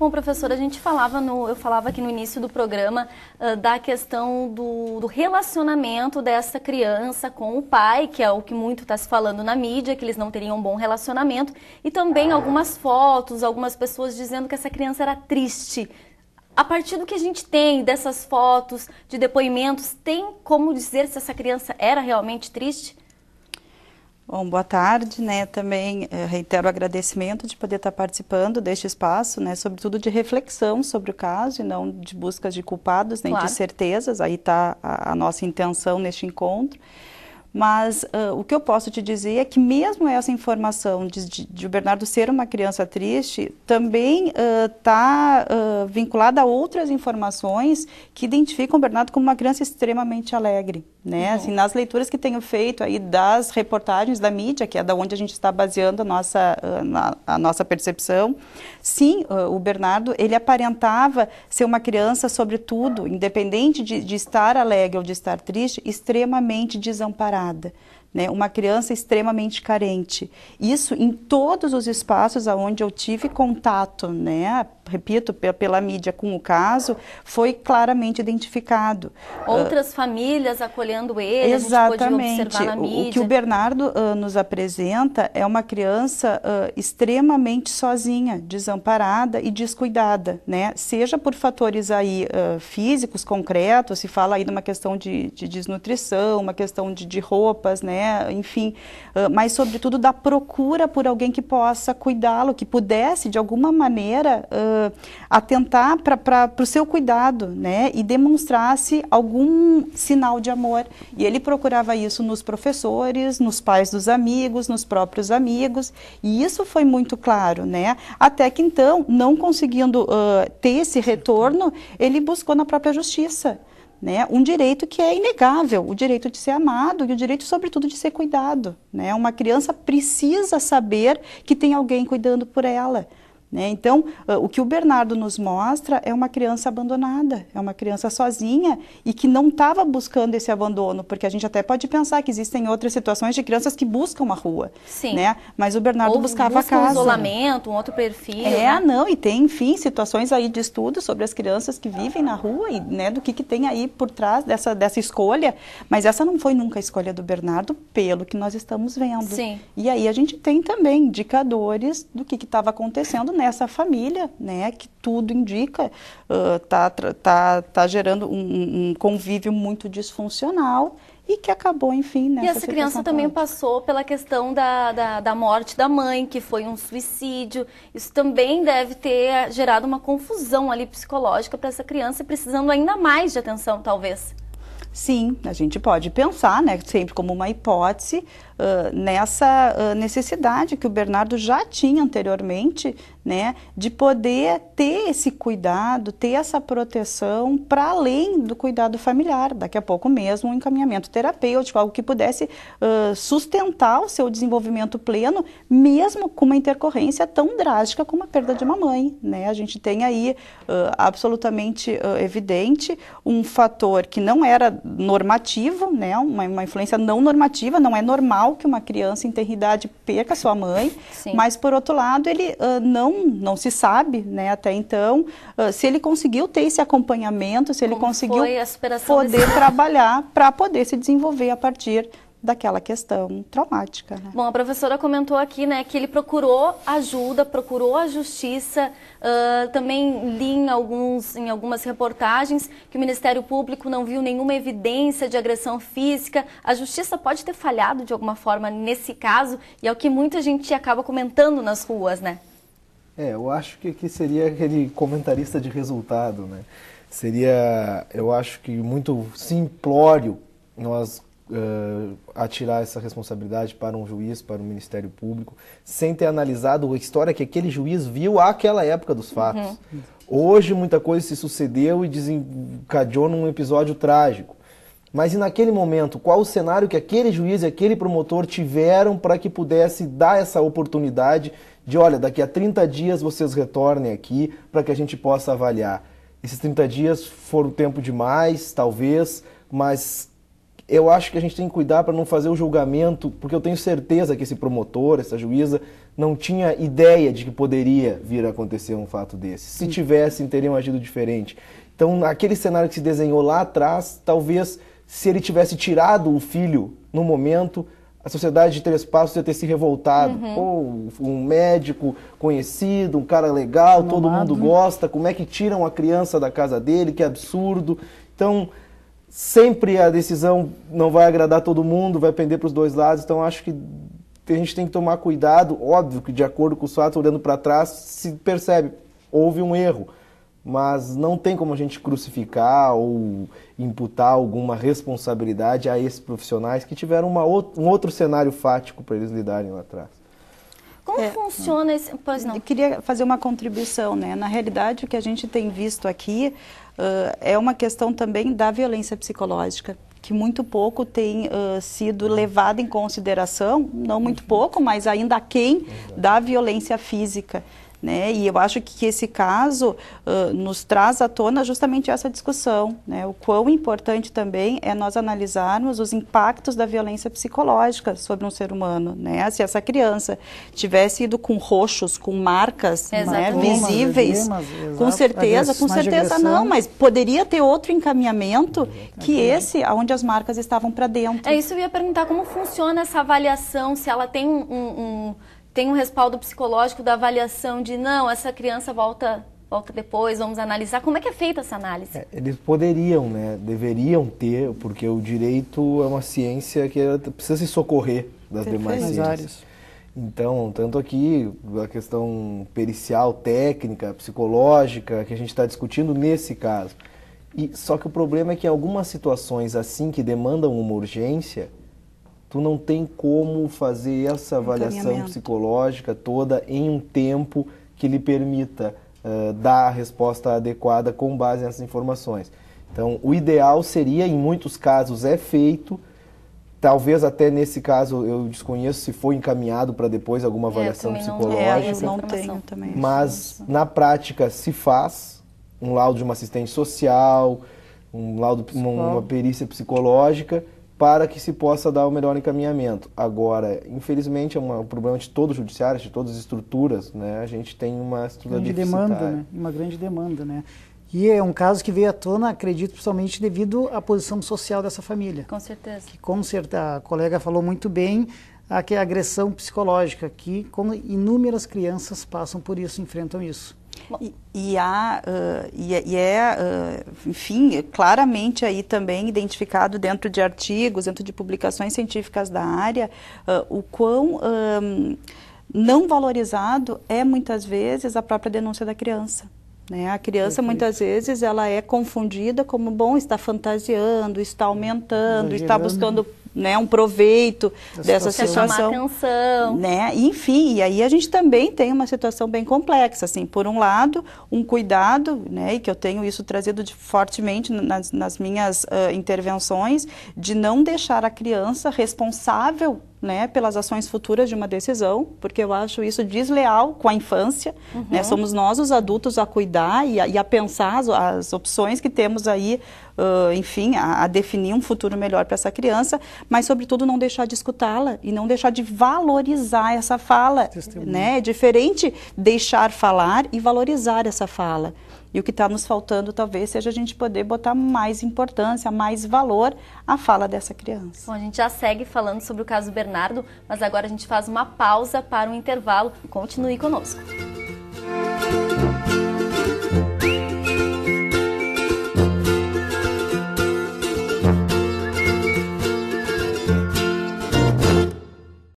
Bom, professora, a gente falava no, eu falava aqui no início do programa uh, da questão do, do, relacionamento dessa criança com o pai, que é o que muito está se falando na mídia, que eles não teriam um bom relacionamento, e também algumas fotos, algumas pessoas dizendo que essa criança era triste. A partir do que a gente tem dessas fotos, de depoimentos, tem como dizer se essa criança era realmente triste? Bom, boa tarde, né? Também eh, reitero o agradecimento de poder estar participando deste espaço, né? Sobretudo de reflexão sobre o caso e não de buscas de culpados nem claro. de certezas. Aí está a, a nossa intenção neste encontro. Mas uh, o que eu posso te dizer é que mesmo essa informação de, de, de Bernardo ser uma criança triste também está uh, uh, vinculada a outras informações que identificam o Bernardo como uma criança extremamente alegre, né? Uhum. Assim, nas leituras que tenho feito aí das reportagens da mídia, que é da onde a gente está baseando a nossa, na, a nossa percepção, sim, o Bernardo ele aparentava ser uma criança, sobretudo, independente de, de estar alegre ou de estar triste, extremamente desamparada né? uma criança extremamente carente. Isso em todos os espaços onde eu tive contato, né? repito, pela mídia com o caso, foi claramente identificado. Ah, Outras uh, famílias acolhendo ele, exatamente. O, o que o Bernardo uh, nos apresenta é uma criança uh, extremamente sozinha, desamparada e descuidada, né? Seja por fatores aí físicos concretos, se fala aí de uma questão de, de desnutrição, uma questão de, de roupas, né? Enfim, mas sobretudo da procura por alguém que possa cuidá-lo, que pudesse de alguma maneira Uh, uh, atentar para o seu cuidado, né? E demonstrasse algum sinal de amor. E ele procurava isso nos professores, nos pais dos amigos, nos próprios amigos. E isso foi muito claro, né? Até que então, não conseguindo uh, ter esse retorno, ele buscou na própria justiça. Né, um direito que é inegável, o direito de ser amado e o direito, sobretudo, de ser cuidado. Né? Uma criança precisa saber que tem alguém cuidando por ela. Né? Então, ah, o que o Bernardo nos mostra é uma criança abandonada, é uma criança sozinha e que não estava buscando esse abandono, porque a gente até pode pensar que existem outras situações de crianças que buscam a rua, Sim. né? Mas o Bernardo Ou buscava a casa. Um isolamento, um outro perfil. É, né? não, e tem, enfim, situações aí de estudo sobre as crianças que vivem na rua e né, do que, que tem aí por trás dessa, dessa escolha, mas essa não foi nunca a escolha do Bernardo, pelo que nós estamos vendo. Sim. E aí a gente tem também indicadores do que estava acontecendo nessa família, né, que tudo indica está uh, tá, tá gerando um, um convívio muito disfuncional e que acabou, enfim, nessa E essa criança também passou pela questão da, da, da, morte da mãe, que foi um suicídio. Isso também deve ter eh, gerado uma confusão ali psicológica para essa criança, precisando ainda mais de atenção, talvez. Sim, a gente pode pensar, né, sempre como uma hipótese, nessa uh, necessidade que o Bernardo já tinha anteriormente, né, de poder ter esse cuidado, ter essa proteção para além do cuidado familiar, daqui a pouco mesmo um encaminhamento terapêutico, algo que pudesse uh, sustentar o seu desenvolvimento pleno, mesmo com uma intercorrência tão drástica como a perda de uma mãe, né? A gente tem aí absolutamente evidente um fator que não era normativo, né, uma, uma influência não normativa, não é normal que uma criança em tenra perca sua mãe, Sim. mas por outro lado, ele uh, não, não se sabe, né, até então, uh, se ele conseguiu ter esse acompanhamento, se ele Como conseguiu poder desse... trabalhar para poder se desenvolver a partir daquela questão traumática. Né? Bom, a professora comentou aqui né, que ele procurou ajuda, procurou a justiça, uh, também li em, alguns, em algumas reportagens que o Ministério Público não viu nenhuma evidência de agressão física. A justiça pode ter falhado de alguma forma nesse caso e é o que muita gente acaba comentando nas ruas, né? É, eu acho que aqui seria aquele comentarista de resultado, né? Seria, eu acho que muito simplório nós uh, eh, atirar essa responsabilidade para um juiz, para o um Ministério Público, sem ter analisado a história que aquele juiz viu àquela época dos fatos. Uhum. Hoje muita coisa se sucedeu e desencadeou num episódio trágico. Mas e naquele momento, qual o cenário que aquele juiz e aquele promotor tiveram para que pudesse dar essa oportunidade de, olha, daqui a 30 dias vocês retornem aqui para que a gente possa avaliar. Esses 30 dias foram tempo demais, talvez, mas eu acho que a gente tem que cuidar para não fazer o julgamento, porque eu tenho certeza que esse promotor, essa juíza, não tinha ideia de que poderia vir a acontecer um fato desse. Se tivessem, teriam agido diferente. Então, aquele cenário que se desenhou lá atrás, talvez se ele tivesse tirado o filho no momento, a sociedade de Três Passos ia ter se revoltado. Uhum. um médico conhecido, um cara legal, todo mundo gosta, como é que tiram a criança da casa dele? Que absurdo. Então, sempre a decisão não vai agradar todo mundo, vai pender para os dois lados, então acho que a gente tem que tomar cuidado, óbvio que de acordo com os fatos, olhando para trás, se percebe, houve um erro, mas não tem como a gente crucificar ou imputar alguma responsabilidade a esses profissionais que tiveram uma um outro cenário fático para eles lidarem lá atrás. Como é, funciona esse... Pois não. Eu queria fazer uma contribuição, né? Na realidade, o que a gente tem visto aqui, uh, é uma questão também da violência psicológica que muito pouco tem uh, sido levada em consideração, não muito pouco, mas ainda quem da violência física. Né? E eu acho que esse caso uh, nos traz à tona justamente essa discussão, né? O quão importante também é nós analisarmos os impactos da violência psicológica sobre um ser humano, né? Se essa criança tivesse ido com roxos, com marcas né? visíveis, Exato. com certeza, com certeza não, mas poderia ter outro encaminhamento que esse, onde as marcas estavam para dentro. É isso, eu ia perguntar como funciona essa avaliação, se ela tem um, um, um tem um respaldo psicológico da avaliação de não, essa criança volta volta depois, vamos analisar. Como é que é feita essa análise? É, eles poderiam, né? Deveriam ter, porque o direito é uma ciência que precisa se socorrer das demais ciências. Áreas. Então, tanto aqui a questão pericial, técnica, psicológica, que a gente está discutindo nesse caso. E, só que o problema é que em algumas situações assim que demandam uma urgência, tu não tem como fazer essa avaliação psicológica toda em um tempo que lhe permita uh, dar a resposta adequada com base nessas informações. Então, o ideal seria, em muitos casos é feito, talvez até nesse caso eu desconheço se foi encaminhado para depois alguma é, avaliação é, psicológica. Não, é, não tenho também. Mas na prática se faz um laudo de uma assistente social, um laudo, uma, uma perícia psicológica para que se possa dar o melhor encaminhamento. Agora, infelizmente, é um problema de todos os judiciários, de todas as estruturas, né? A gente tem uma estrutura grande demanda, né? Uma grande demanda, né? E é um caso que veio à tona, acredito, principalmente devido à posição social dessa família. Com certeza. Que como a colega falou muito bem, a, que é a agressão psicológica, que inúmeras crianças passam por isso, enfrentam isso. E, e, há, uh, e, e é, uh, enfim, é claramente aí também identificado dentro de artigos, dentro de publicações científicas da área, uh, o quão um, não valorizado é muitas vezes a própria denúncia da criança. Né? A criança, muitas vezes, ela é confundida como, bom, está fantasiando, está aumentando, está buscando né, um proveito dessa situação, situação atenção. né? Enfim, e aí a gente também tem uma situação bem complexa, assim, por um lado, um cuidado, né, e que eu tenho isso trazido de, fortemente nas, nas minhas uh, intervenções, de não deixar a criança responsável né, pelas ações futuras de uma decisão, porque eu acho isso desleal com a infância. Né? Uhum. Né, somos nós os adultos a cuidar e a, e a pensar as, as, opções que temos aí, uh, enfim, a, a, definir um futuro melhor para essa criança, mas sobretudo não deixar de escutá-la e não deixar de valorizar essa fala. Né? É diferente deixar falar e valorizar essa fala. E o que está nos faltando talvez seja a gente poder botar mais importância, mais valor à fala dessa criança. Bom, a gente já segue falando sobre o caso Bernardo, mas agora a gente faz uma pausa para um intervalo. Continue conosco.